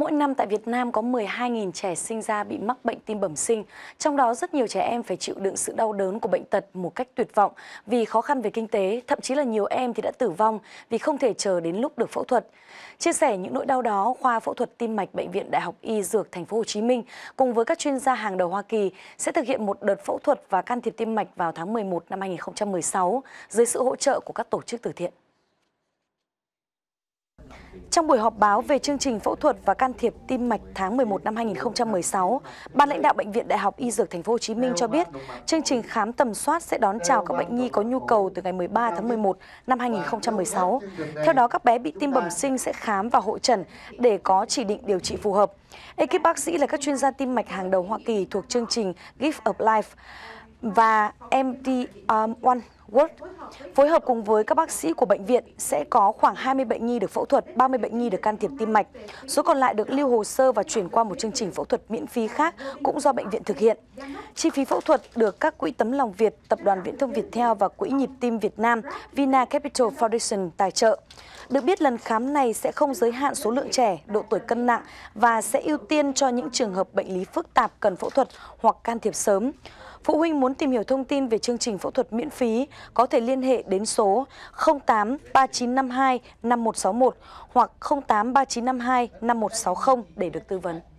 Mỗi năm tại Việt Nam có 12.000 trẻ sinh ra bị mắc bệnh tim bẩm sinh, trong đó rất nhiều trẻ em phải chịu đựng sự đau đớn của bệnh tật một cách tuyệt vọng vì khó khăn về kinh tế, thậm chí là nhiều em thì đã tử vong vì không thể chờ đến lúc được phẫu thuật. Chia sẻ những nỗi đau đó, khoa phẫu thuật tim mạch bệnh viện Đại học Y Dược Thành phố Hồ Chí Minh cùng với các chuyên gia hàng đầu Hoa Kỳ sẽ thực hiện một đợt phẫu thuật và can thiệp tim mạch vào tháng 11 năm 2016 dưới sự hỗ trợ của các tổ chức từ thiện. Trong buổi họp báo về chương trình phẫu thuật và can thiệp tim mạch tháng 11 năm 2016, Ban lãnh đạo Bệnh viện Đại học Y Dược Thành phố Hồ Chí Minh cho biết, chương trình khám tầm soát sẽ đón chào các bệnh nhi có nhu cầu từ ngày 13 tháng 11 năm 2016. Theo đó, các bé bị tim bẩm sinh sẽ khám và hội trần để có chỉ định điều trị phù hợp. Ekip bác sĩ là các chuyên gia tim mạch hàng đầu Hoa Kỳ thuộc chương trình Gift of Life và mdm um, One World phối hợp cùng với các bác sĩ của bệnh viện sẽ có khoảng 20 bệnh nhi được phẫu thuật, 30 bệnh nhi được can thiệp tim mạch. Số còn lại được lưu hồ sơ và chuyển qua một chương trình phẫu thuật miễn phí khác cũng do bệnh viện thực hiện. Chi phí phẫu thuật được các quỹ tấm lòng Việt, Tập đoàn Viễn thông Việt Theo và Quỹ nhịp tim Việt Nam Vina Capital Foundation tài trợ. Được biết lần khám này sẽ không giới hạn số lượng trẻ, độ tuổi cân nặng và sẽ ưu tiên cho những trường hợp bệnh lý phức tạp cần phẫu thuật hoặc can thiệp sớm. Phụ huynh muốn tìm hiểu thông tin về chương trình phẫu thuật miễn phí có thể liên hệ đến số 08 3952 5161 hoặc 08 3952 5160 để được tư vấn.